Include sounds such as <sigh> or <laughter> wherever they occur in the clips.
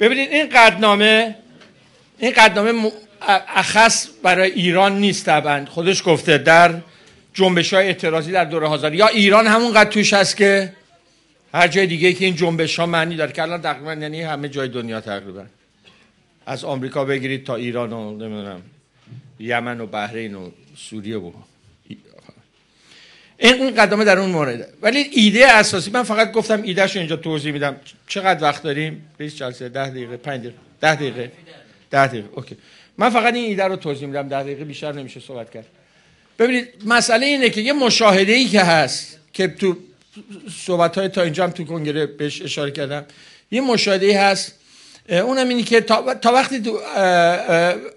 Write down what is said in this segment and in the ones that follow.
ببینید این قدنامه این قدنامه اخص برای ایران نیست طبعا خودش گفته در جنبش های اعتراضی در دوره هزار یا ایران همونقدر توش هست که هر جای دیگه که این جنبش ها معنی داره که الان تقریبا یعنی همه جای دنیا تقریبا از آمریکا بگیرید تا ایران و نمیدونم یمن و بحرین و سوریه و این قدمه در اون مورد ولی ایده اساسی من فقط گفتم ایدهش اینجا توضیح میدم چقدر وقت داریم رئیس جلسه 10 دقیقه 5 دقیقه 10 دقیقه 10 دقیقه اوکی من فقط این ایده رو توضیح میدم 10 دقیقه بیشتر نمیشه صحبت کرد ببینید مسئله اینه که یه مشاهده ای که هست که تو صحبت های تا اینجا هم تو کنگره بهش اشاره کردم یه مشاهده ای هست اونم اینی که تا, تا وقتی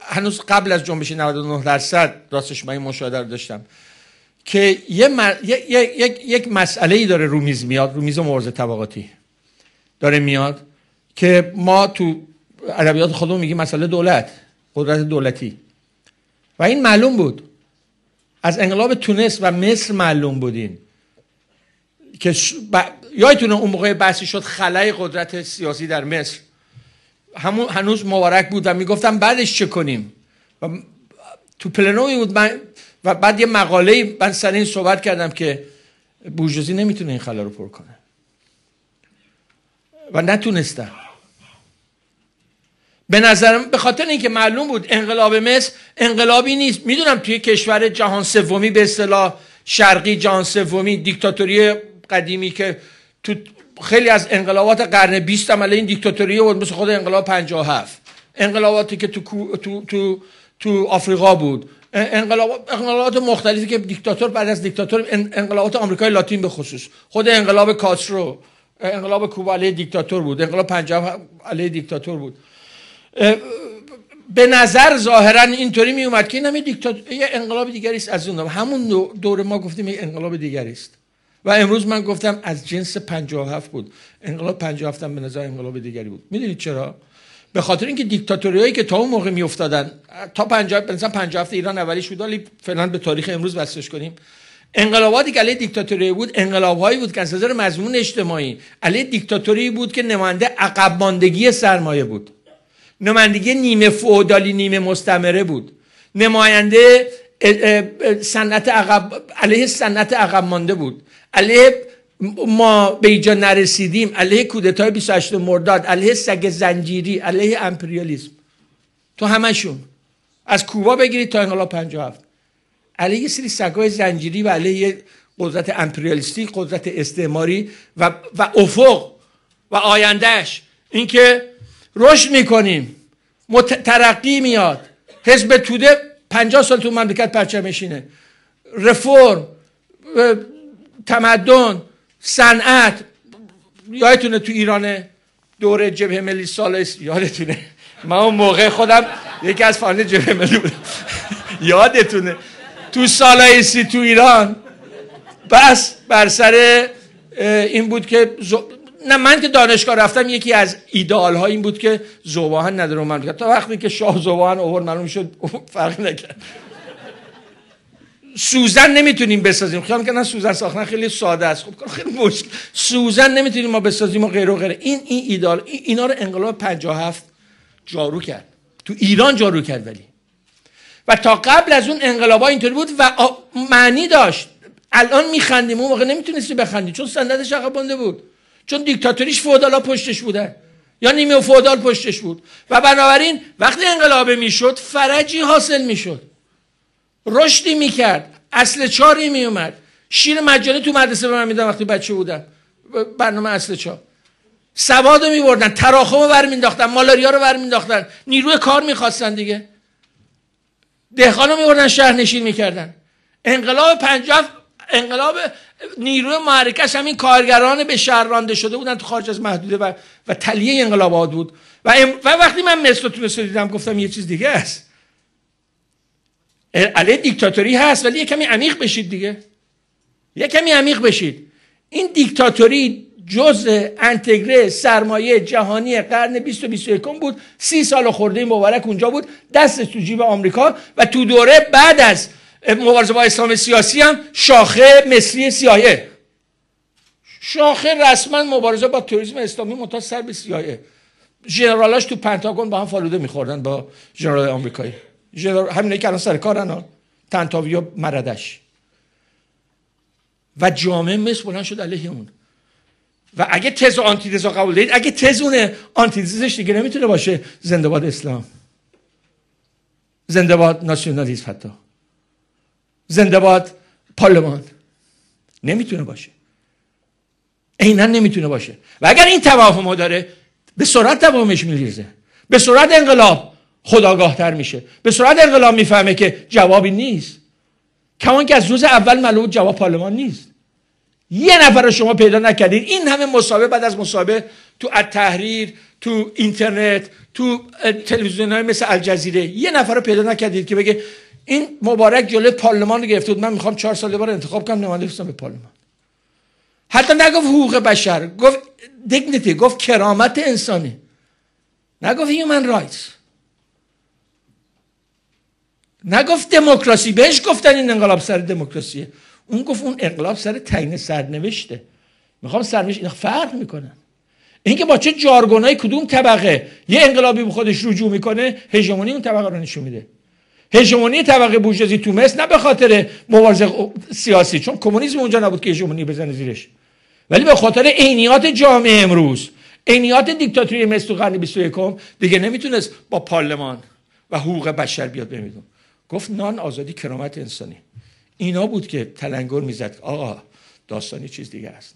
هنوز قبل از جنبش 99 درصد راستش من این مشاهده رو داشتم که یک مسئله ای داره رومیز میاد رومیز مرز طبقاتی داره میاد که ما تو عربیات خودمون میگیم مسئله دولت قدرت دولتی و این معلوم بود از انقلاب تونس و مصر معلوم بودین که ب... یادتونه اون موقع بحثی شد خلای قدرت سیاسی در مصر همون هنوز مبارک بود و میگفتم بعدش چه کنیم تو پلنوی بود من و بعد یه مقاله من سر این صحبت کردم که بوجوزی نمیتونه این خلا رو پر کنه و نتونستم به نظرم به خاطر اینکه معلوم بود انقلاب مصر انقلابی نیست میدونم توی کشور جهان سومی به اصطلاح شرقی جهان سومی دیکتاتوری قدیمی که تو خیلی از انقلابات قرن 20 عمل این دیکتاتوری بود مثل خود انقلاب 57 انقلاباتی که تو تو تو تو آفریقا بود انقلاب انقلابات مختلفی که دیکتاتور بعد از دیکتاتور انقلابات آمریکای لاتین به خصوص خود انقلاب کاسترو انقلاب کوبا علیه دیکتاتور بود انقلاب پنجاب علیه دیکتاتور بود به نظر ظاهرا اینطوری می اومد که این یه انقلاب دیگری است از اون همون دور ما گفتیم یه انقلاب دیگری است و امروز من گفتم از جنس 57 بود انقلاب 57 هم به نظر انقلاب دیگری بود میدونید چرا به خاطر اینکه دیکتاتوریایی که تا اون موقع میافتادن تا 50 مثلا هفته ایران اولیش بود ولی فعلا به تاریخ امروز بسش کنیم انقلاباتی که علیه دیکتاتوری بود انقلابهایی بود که از نظر مضمون اجتماعی علیه دیکتاتوری بود که نماینده عقب ماندگی سرمایه بود نمایندگی نیمه فودالی نیمه مستمره بود نماینده صنعت عقب علیه سنت عقب مانده بود علیه ما به اینجا نرسیدیم علیه کودتای 28 مرداد علیه سگ زنجیری علیه امپریالیسم تو همشون از کوبا بگیرید تا انقلاب 57 علیه یه سری سگای زنجیری و علیه قدرت امپریالیستی قدرت استعماری و, و افق و آیندهش اینکه رشد میکنیم مت... ترقی میاد حزب توده 50 سال تو مملکت پرچمشینه رفرم تمدن صنعت یادتونه تو ایران دوره جبهه ملی سال یادتونه من اون موقع خودم یکی از فانه جبهه ملی بودم <laughs> یادتونه تو سالای سی تو ایران بس بر سر این بود که نه من که دانشگاه رفتم یکی از ایدال ها این بود که زوباهن نداره من تا وقتی که شاه زوباهن آورد معلوم شد فرق نکرد سوزن نمیتونیم بسازیم خیال که نه سوزن ساختن خیلی ساده است خب خیلی مشکل سوزن نمیتونیم ما بسازیم و غیر و غیره این این ایدال اینا رو انقلاب 57 جارو کرد تو ایران جارو کرد ولی و تا قبل از اون انقلابا اینطوری بود و معنی داشت الان میخندیم اون موقع نمیتونستی بخندی چون سندش عقب مانده بود چون دیکتاتوریش فودالا پشتش بوده یا نیمه فودال پشتش بود و بنابراین وقتی انقلاب میشد فرجی حاصل میشد رشدی میکرد اصل چاری میومد شیر مجانی تو مدرسه به من میدن وقتی بچه بودم برنامه اصل چا سواد میبردن تراخم رو برمینداختن مالاریا رو برمینداختن نیروی کار میخواستن دیگه دهقان رو میبردن شهرنشین میکردن انقلاب پنجاه انقلاب نیروی معرکش همین کارگران به شهر رانده شده بودن تو خارج از محدوده و, و تلیه انقلابات بود و, و وقتی من تو تو دیدم گفتم یه چیز دیگه است علیه دیکتاتوری هست ولی یه کمی عمیق بشید دیگه یه کمی عمیق بشید این دیکتاتوری جزء انتگره سرمایه جهانی قرن 20 و 21 بود سی سال خورده مبارک اونجا بود دست تو جیب آمریکا و تو دوره بعد از مبارزه با اسلام سیاسی هم شاخه مصری سیاهه شاخه رسما مبارزه با توریسم اسلامی متا سر به سیاهه ژنرالاش تو پنتاگون با هم فالوده میخوردن با ژنرال آمریکایی همینایی که الان سر کارن و مردش و جامعه مصر بلند شد علیه اون و اگه تز و ها قبول دارید اگه تز آنتی تزش دیگه نمیتونه باشه زنده اسلام زنده باد ناسیونالیسم حتی زنده باد پارلمان نمیتونه باشه عینا نمیتونه باشه و اگر این توافه ما داره به سرعت توهمش میریزه به سرعت انقلاب خداگاهتر میشه به سرعت انقلاب میفهمه که جوابی نیست کمان که از روز اول معلوم جواب پارلمان نیست یه نفر رو شما پیدا نکردید این همه مصاحبه بعد از مصاحبه تو تحریر تو اینترنت تو تلویزیون های مثل الجزیره یه نفر رو پیدا نکردید که بگه این مبارک جلوی پارلمان رو گرفته بود من میخوام چهار سال بار انتخاب کنم نماینده به پارلمان حتی نگفت حقوق بشر گفت دگنیتی گفت کرامت انسانی نگفت هیومن رایتس نگفت دموکراسی بهش گفتن این انقلاب سر دموکراسیه اون گفت اون انقلاب سر تعیین سرنوشته میخوام سرنوشت اینا فرق میکنن اینکه با چه جارگونای کدوم طبقه یه انقلابی به خودش رجوع میکنه هژمونی اون طبقه رو نشون میده هژمونی طبقه بورژوازی تو مصر نه به خاطر مبارزه سیاسی چون کمونیسم اونجا نبود که هژمونی بزنه زیرش ولی به خاطر عینیات جامعه امروز عینیات دیکتاتوری مصر تو قرن 21 دیگه نمیتونست با پارلمان و حقوق بشر بیاد بمیدون گفت نان آزادی کرامت انسانی اینا بود که تلنگر میزد آقا داستانی چیز دیگه است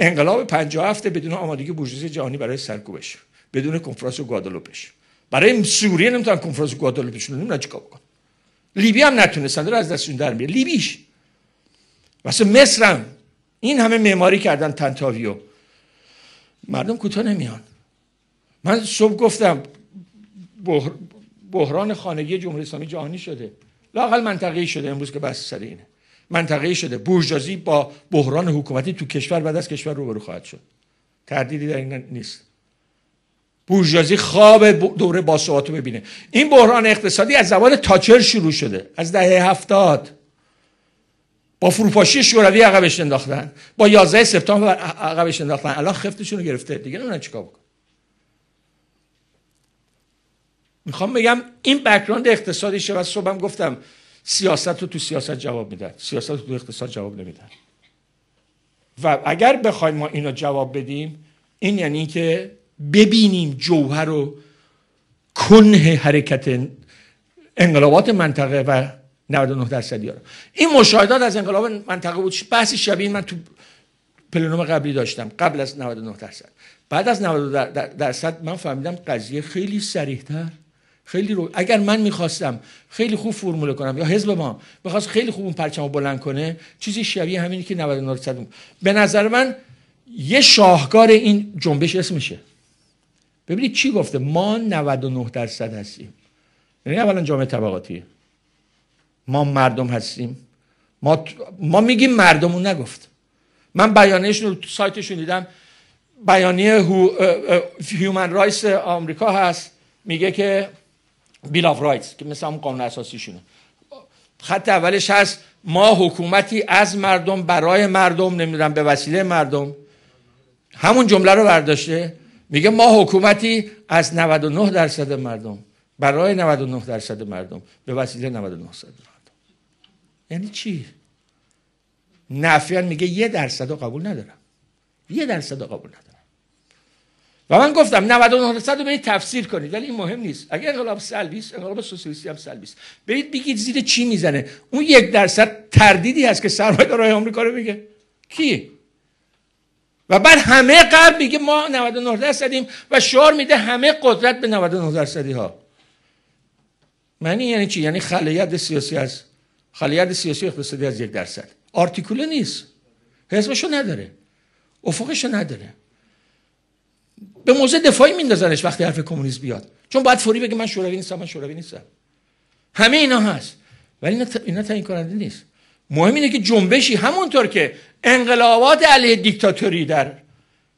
انقلاب 57 بدون آمادگی بورژوازی جهانی برای سرکوبش بدون کنفرانس گوادلوپش برای سوریه نمیتونن کنفرانس رو نمیدونن چیکار بکن لیبی هم نتونستن رو از دستشون در میاد لیبیش واسه مصرم این همه معماری کردن تنتاویو مردم کوتاه نمیان من صبح گفتم بحران خانگی جمهوری اسلامی جهانی شده لاقل منطقه‌ای شده امروز که بحث سر اینه منطقه‌ای شده بورژوازی با بحران حکومتی تو کشور بعد از کشور روبرو خواهد شد تردیدی در این نیست بورژوازی خواب دوره باسواتو ببینه این بحران اقتصادی از زمان تاچر شروع شده از دهه هفتاد با فروپاشی شوروی عقبش انداختن با 11 سپتامبر عقبش انداختن الان خفتشون رو گرفته دیگه نمیدونن چیکار میخوام بگم این بکراند اقتصادیشه و صبحم گفتم سیاست رو تو سیاست جواب میدن سیاست رو تو اقتصاد جواب نمیدن و اگر بخوایم ما اینو جواب بدیم این یعنی که ببینیم جوهر و کنه حرکت انقلابات منطقه و 99 درصدی ها این مشاهدات از انقلاب منطقه بود بحثی شبیه من تو پلنوم قبلی داشتم قبل از 99 درصد بعد از 99 درصد من فهمیدم قضیه خیلی سریحتر خیلی رو اگر من میخواستم خیلی خوب فرموله کنم یا حزب ما بخواست خیلی خوب اون پرچم رو بلند کنه چیزی شبیه همینی که 99 درصد به نظر من یه شاهکار این جنبش اسمشه ببینید چی گفته ما 99 درصد هستیم یعنی اولا جامعه طبقاتیه ما مردم هستیم ما, ما میگیم مردمون نگفت من بیانیهشون رو سایتشون دیدم بیانیه هیومن رایس آمریکا هست میگه که بیل آف که مثل همون قانون اساسیشونه خط اولش هست ما حکومتی از مردم برای مردم نمیدونم به وسیله مردم همون جمله رو برداشته میگه ما حکومتی از 99 درصد مردم برای 99 درصد مردم به وسیله 99 درصد مردم یعنی چی نفیان میگه یه درصد رو قبول ندارم یه درصد رو قبول ندارم و من گفتم 99 درصد رو برید تفسیر کنید ولی این مهم نیست اگر انقلاب سلبی است انقلاب سوسیالیستی هم سلبی است برید بگید زیر چی میزنه اون یک درصد تردیدی هست که سرمایه‌دارای آمریکا رو میگه کی و بعد همه قبل میگه ما 99 درصدیم و شعار میده همه قدرت به 99 درصدی ها معنی یعنی چی یعنی خلیت سیاسی از خلیت سیاسی اقتصادی از یک درصد آرتیکوله نیست حزبشو نداره افقشو نداره به موضع دفاعی میندازنش وقتی حرف کمونیسم بیاد چون باید فوری بگه من شوروی نیستم من شوروی نیستم همه اینا هست ولی اینا, اینا تعیین کننده نیست مهم اینه که جنبشی همونطور که انقلابات علیه دیکتاتوری در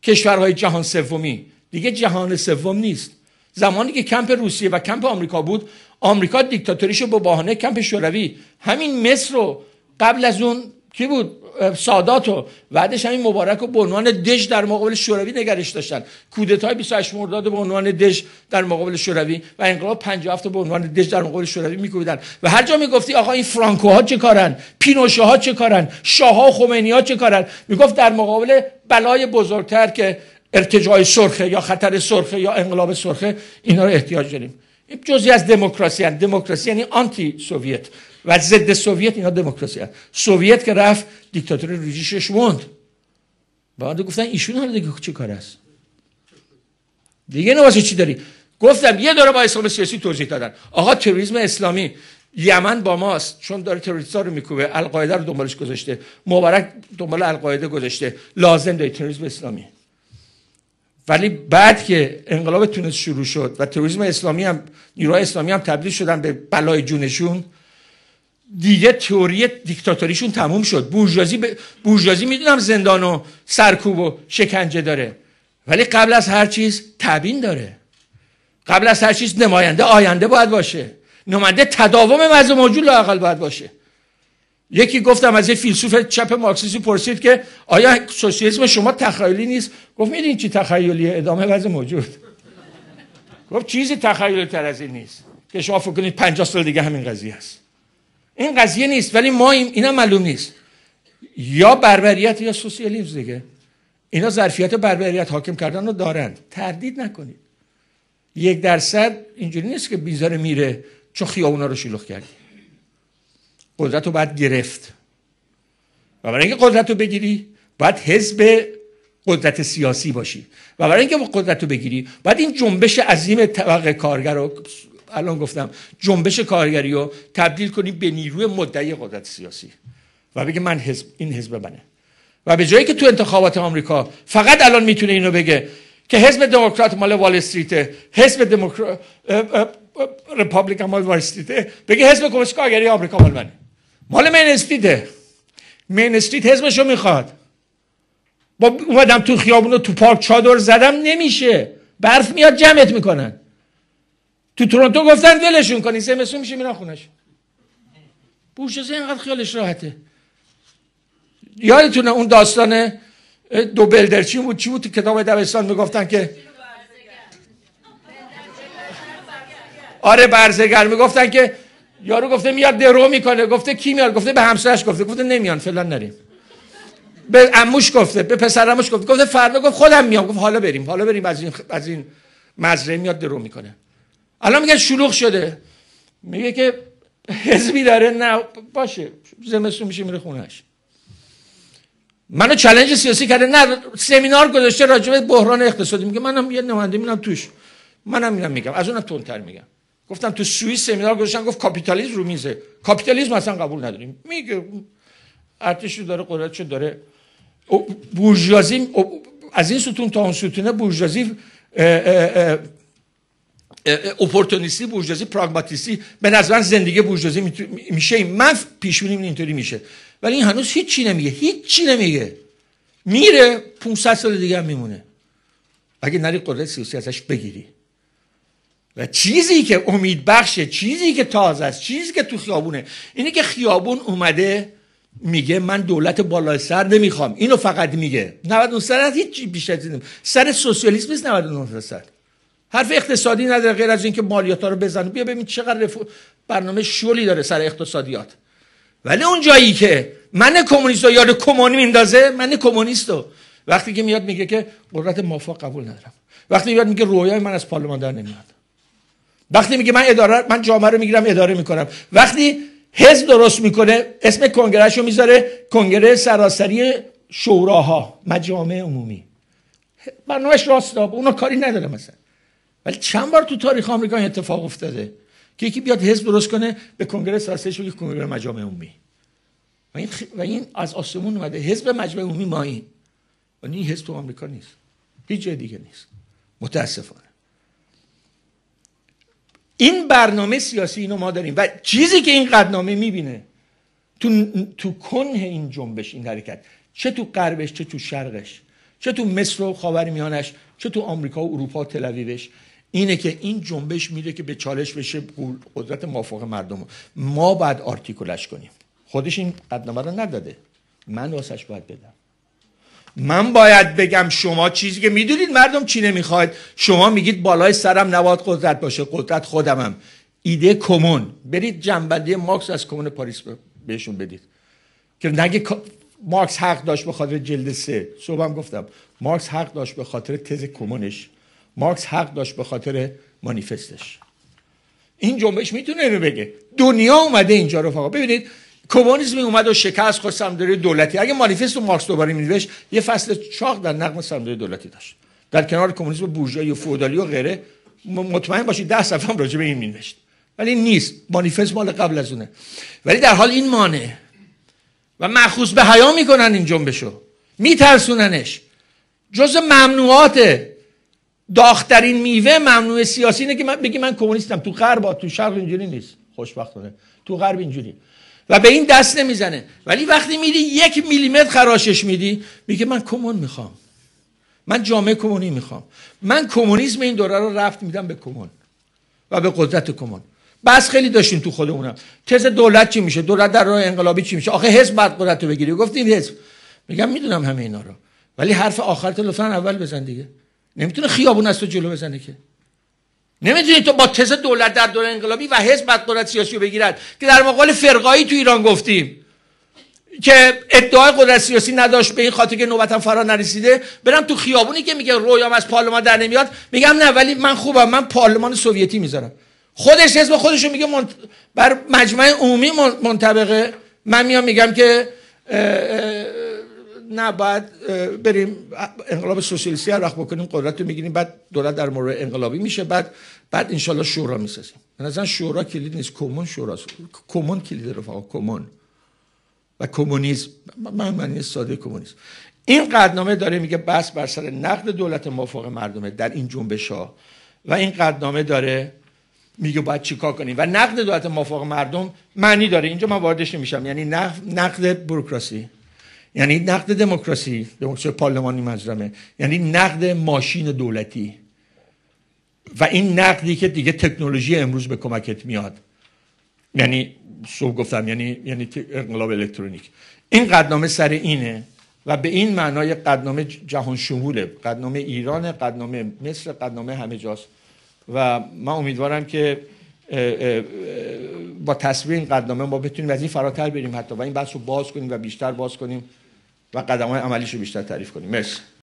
کشورهای جهان سومی دیگه جهان سوم نیست زمانی که کمپ روسیه و کمپ آمریکا بود آمریکا دیکتاتوریشو با بهانه کمپ شوروی همین مصر رو قبل از اون کی بود سادات و بعدش همین مبارک رو به عنوان دژ در مقابل شوروی نگرش داشتن های 28 مرداد به عنوان دژ در مقابل شوروی و انقلاب 57 به عنوان دژ در مقابل شوروی میکوبیدن و هر جا میگفتی آقا این ها چه کارن پینوشه ها چه کارن شاه ها خمینی ها چه کارن میگفت در مقابل بلای بزرگتر که ارتجاع سرخه یا خطر سرخه یا انقلاب سرخه اینا رو احتیاج داریم این جزی از دموکراسی دموکراسی یعنی آنتی سوویت و ضد سوویت اینا دموکراسی هست سوویت که رفت دیکتاتور روزیشش موند بعد گفتن ایشون حالا دیگه چه کار است دیگه نواسه چی داری گفتم یه داره با اسلام سیاسی توضیح دادن آقا تروریسم اسلامی یمن با ماست چون داره ها رو میکوبه القاعده رو دنبالش گذاشته مبارک دنبال القاعده گذاشته لازم داری تروریسم اسلامی ولی بعد که انقلاب تونس شروع شد و تروریسم اسلامی هم نیروهای اسلامی هم تبدیل شدن به بلای جونشون دیگه تئوری دیکتاتوریشون تموم شد بورژوازی بورژوازی میدونم زندان و سرکوب و شکنجه داره ولی قبل از هر چیز تبین داره قبل از هر چیز نماینده آینده باید باشه نماینده تداوم وضع موجود لاقل باید باشه یکی گفتم از یه فیلسوف چپ مارکسیسی پرسید که آیا سوسیالیسم شما تخیلی نیست گفت میدین چی تخیلی ادامه وضع موجود گفت چیزی تخیلی تر از این نیست که شما فکر کنید 50 سال دیگه همین قضیه است این قضیه نیست ولی ما اینا معلوم نیست یا بربریت یا سوسیالیسم دیگه اینا ظرفیت بربریت حاکم کردن رو دارند تردید نکنید یک درصد اینجوری نیست که بیزار میره چون خیابونا رو شلوغ کردی قدرت رو باید گرفت و برای اینکه قدرت رو بگیری باید حزب قدرت سیاسی باشی و برای اینکه قدرت رو بگیری باید این جنبش عظیم طبق کارگر و الان گفتم جنبش کارگری رو تبدیل کنیم به نیروی مدعی قدرت سیاسی و بگه من حزب این حزب منه و به جایی که تو انتخابات آمریکا فقط الان میتونه اینو بگه که حزب دموکرات مال وال استریت حزب دموکرات مال وال استریت بگه حزب کارگری آمریکا مال منه مال من استریت مین استریت حزبشو میخواد با اومدم تو خیابون تو پارک چادر زدم نمیشه برف میاد جمعت میکنن تو تورنتو گفتن دلشون کنین مسون میشه میرن خونش بورژوازی اینقدر خیالش راحته یادتونه اون داستان دو بلدرچی بود چی بود تو کتاب دبستان میگفتن که آره برزگر میگفتن که یارو گفته میاد درو میکنه گفته کی میاد گفته به همسرش گفته گفته نمیان فلان نریم به اموش گفته به اموش گفته گفته فردا گفت خودم میام گفت حالا بریم حالا بریم از این از این مزرعه میاد درو میکنه الان میگه شلوغ شده میگه که حزبی داره نه باشه زمستون میشه میره خونهش منو چلنج سیاسی کرده نه سمینار گذاشته راجع بحران اقتصادی میگه منم یه نماینده میرم توش منم میرم میگم از اونم تندتر میگم گفتم تو سوئیس سمینار گذاشتن گفت کاپیتالیسم رو میزه کاپیتالیسم اصلا قبول نداریم میگه ارتش رو داره قدرتشو داره بورژوازی از این ستون تا اون ستونه بورژوازی اپورتونیستی بورژوازی پراگماتیستی به نظر زندگی بورژوازی میشه من پیش بینی اینطوری میشه ولی این هنوز هیچ چی نمیگه هیچ چی نمیگه میره 500 سال دیگه هم میمونه اگه نری قدرت سیاسی ازش بگیری و چیزی که امید بخشه چیزی که تازه است چیزی که تو خیابونه اینه که خیابون اومده میگه من دولت بالا سر نمیخوام اینو فقط میگه 99 هیچ بیشتر سر سوسیالیسم نیست 99 درصد حرف اقتصادی نداره غیر از اینکه مالیات ها رو بزنه بیا ببین چقدر برنامه شولی داره سر اقتصادیات ولی اون جایی که من کمونیست یاد کمونی میندازه من کمونیستو وقتی که میاد میگه که قدرت مافوق قبول ندارم وقتی میاد میگه رویای من از پارلمان در نمیاد وقتی میگه من اداره من جامعه رو میگیرم اداره میکنم وقتی حزب درست میکنه اسم کنگرهش رو میذاره کنگره سراسری شوراها مجامع عمومی برنامهش راستا اونا کاری نداره مثلا ولی چند بار تو تاریخ آمریکا این اتفاق افتاده که یکی بیاد حزب درست کنه به کنگره هستش بگه کنگره مجامع عمومی و این, و این از آسمون اومده حزب مجمع عمومی ما این و این حزب تو آمریکا نیست هیچ جای دیگه نیست متاسفانه این برنامه سیاسی اینو ما داریم و چیزی که این قدنامه میبینه تو, تو کنه این جنبش این حرکت چه تو غربش چه تو شرقش چه تو مصر و خاورمیانش چه تو آمریکا و اروپا و اینه که این جنبش میره که به چالش بشه قدرت مافوق مردم ما باید آرتیکولش کنیم خودش این قدنامه رو نداده من واسش باید بدم من باید بگم شما چیزی که میدونید مردم چی نمیخواید شما میگید بالای سرم نباید قدرت باشه قدرت خودمم ایده کمون برید جنبندی مارکس از کمون پاریس بهشون بدید که نگه مارکس حق داشت به خاطر جلد سه صبحم گفتم مارکس حق داشت به خاطر تز کمونش مارکس حق داشت به خاطر مانیفستش این جنبش میتونه اینو بگه دنیا اومده اینجا رفقا ببینید کمونیسم اومد و شکست خود سمداری دولتی اگه مانیفست و مارکس دوباره میدوش یه فصل چاق در نقم سمداری دولتی داشت در کنار کمونیسم بورژوایی و فودالی و غیره مطمئن باشید ده صفحه هم راجع به این مینوشت ولی نیست مانیفست مال قبل از اونه ولی در حال این مانه و مخصوص به حیا میکنن این جنبشو میترسوننش جز ممنوعاته داخترین میوه ممنوع سیاسی اینه که من بگی من کمونیستم تو غرب تو شرق اینجوری نیست خوشبختانه تو غرب اینجوری و به این دست نمیزنه ولی وقتی میری یک میلیمتر خراشش میدی میگه من کمون میخوام من جامعه کمونی میخوام من کمونیسم این دوره رو رفت میدم به کمون و به قدرت کمون بس خیلی داشتیم تو خودمونم تز دولت چی میشه دولت در راه انقلابی چی میشه آخه حزب بعد قدرت رو بگیری گفتیم حزب میگم میدونم همه اینا رو ولی حرف آخرت لطفا اول بزن دیگه نمیتونه خیابون از تو جلو بزنه که نمیتونی تو با تزه دولت در دور انقلابی و حزب قدرت سیاسی رو بگیرد که در مقال فرقایی تو ایران گفتیم که ادعای قدرت سیاسی نداشت به این خاطر که نوبتم فرا نرسیده برم تو خیابونی که میگه رویام از پارلمان در نمیاد میگم نه ولی من خوبم من پارلمان سوویتی میذارم خودش حزب خودش میگه بر مجمع عمومی منطبقه من میام میگم که نه بعد بریم انقلاب سوسیالیستی هر وقت بکنیم قدرت رو میگیریم بعد دولت در مورد انقلابی میشه بعد بعد انشالله شورا میسازیم مثلا شورا کلید نیست کمون شورا کمون کلید رفقا کمون و کمونیسم من معنی ساده کمونیسم این قدنامه داره میگه بس بر سر نقد دولت موافق مردمه در این جنبش ها و این قدنامه داره میگه باید چیکار کنیم و نقد دولت موافق مردم معنی داره اینجا من واردش نمیشم یعنی نقد بروکراسی یعنی نقد دموکراسی دموکراسی پارلمانی مجرمه یعنی نقد ماشین دولتی و این نقدی که دیگه تکنولوژی امروز به کمکت میاد یعنی صبح گفتم یعنی یعنی انقلاب الکترونیک این قدنامه سر اینه و به این معنای قدنامه جهان شموله قدنامه ایران قدنامه مصر قدنامه همه جاست و من امیدوارم که با تصویر این قدنامه ما بتونیم از این فراتر بریم حتی و این بحث رو باز کنیم و بیشتر باز کنیم و قدم های عملیش رو بیشتر تعریف کنیم مرسی